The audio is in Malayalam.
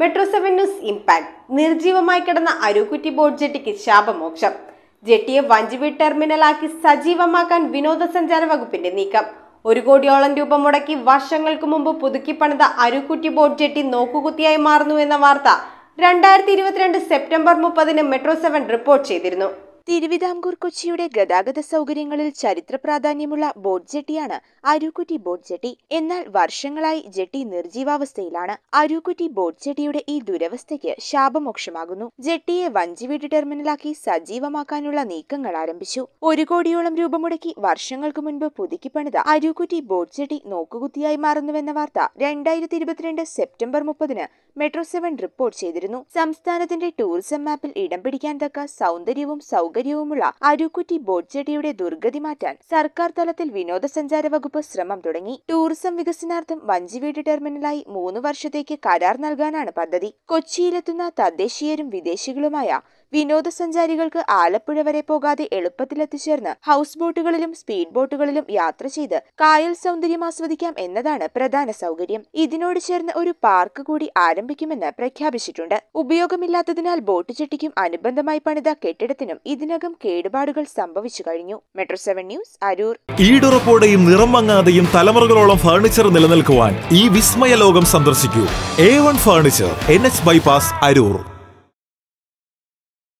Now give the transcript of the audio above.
മെട്രോ സെവൻ ന്യൂസ് ഇമ്പാക്ട് നിർജീവമായി കിടന്ന അരുക്കുറ്റി ബോട്ട് ജെട്ടിക്ക് ശാപമോക്ഷം ജെട്ടിയെ വഞ്ചിവി ടെർമിനലാക്കി സജീവമാക്കാൻ വിനോദസഞ്ചാര വകുപ്പിന്റെ നീക്കം ഒരു കോടിയോളം രൂപ മുടക്കി വർഷങ്ങൾക്ക് മുമ്പ് പുതുക്കി പണിത അരുക്കുറ്റി ബോട്ട് ജെട്ടി നോക്കുകുത്തിയായി മാറുന്നു എന്ന വാർത്ത രണ്ടായിരത്തി ഇരുപത്തിരണ്ട് സെപ്റ്റംബർ മുപ്പതിന് മെട്രോ സെവൻ റിപ്പോർട്ട് ചെയ്തിരുന്നു തിരുവിതാംകൂർ കൊച്ചിയുടെ ഗതാഗത സൗകര്യങ്ങളിൽ ചരിത്ര പ്രാധാന്യമുള്ള ബോട്ട് ജെട്ടിയാണ് അരൂക്കുറ്റി ബോട്ട് ജെട്ടി എന്നാൽ വർഷങ്ങളായി ജെട്ടി നിർജീവാവസ്ഥയിലാണ് അരൂക്കുറ്റി ബോട്ട് ജെട്ടിയുടെ ഈ ദുരവസ്ഥയ്ക്ക് ശാപമോക്ഷമാകുന്നു ജെട്ടിയെ വഞ്ചിവീട് ടെർമിനലാക്കി സജീവമാക്കാനുള്ള നീക്കങ്ങൾ ആരംഭിച്ചു ഒരു കോടിയോളം രൂപ മുടക്കി വർഷങ്ങൾക്ക് മുൻപ് പുതുക്കി പണിത അരുക്കുറ്റി ബോട്ട് ജെട്ടി നോക്കുകുത്തിയായി മാറുന്നുവെന്ന വാർത്ത രണ്ടായിരത്തി ഇരുപത്തിരണ്ട് സെപ്റ്റംബർ മുപ്പതിന് മെട്രോ സെവൻ റിപ്പോർട്ട് ചെയ്തിരുന്നു സംസ്ഥാനത്തിന്റെ ടൂറിസം മാപ്പിൽ ഇടം പിടിക്കാൻ തക്ക സൗന്ദര്യവും സൗകര്യവും സൗകര്യവുമുള്ള അരുക്കുറ്റി ബോഡ്ജടിയുടെ ദുർഗതി മാറ്റാൻ സർക്കാർ തലത്തിൽ വിനോദസഞ്ചാര വകുപ്പ് ശ്രമം തുടങ്ങി ടൂറിസം വികസനാർത്ഥം വഞ്ചിവീട് ടെർമിനലായി മൂന്ന് വർഷത്തേക്ക് കരാർ നൽകാനാണ് പദ്ധതി കൊച്ചിയിലെത്തുന്ന തദ്ദേശീയരും വിദേശികളുമായ വിനോദസഞ്ചാരികൾക്ക് ആലപ്പുഴ വരെ പോകാതെ എളുപ്പത്തിലെത്തിച്ചേർന്ന് ഹൗസ് ബോട്ടുകളിലും സ്പീഡ് ബോട്ടുകളിലും യാത്ര ചെയ്ത് കായൽ സൗന്ദര്യം ആസ്വദിക്കാം എന്നതാണ് പ്രധാന സൗകര്യം ഇതിനോട് ചേർന്ന് ഒരു പാർക്ക് കൂടി ആരംഭിക്കുമെന്ന് പ്രഖ്യാപിച്ചിട്ടുണ്ട് ഉപയോഗമില്ലാത്തതിനാൽ ബോട്ട് ചെട്ടിക്കും അനുബന്ധമായി പണിത കെട്ടിടത്തിനും ഇതിനകം കേടുപാടുകൾ സംഭവിച്ചു കഴിഞ്ഞു മെട്രോ സെവൻ ന്യൂസ് അരൂർ ഈടുറപ്പോടെയും നിറം മങ്ങാതെയും തലമുറകളോളം ഫർണിച്ചർ നിലനിൽക്കുവാൻ ഈ വിസ്മയ ലോകം സന്ദർശിക്കൂ A one furniture N H bypass Aroor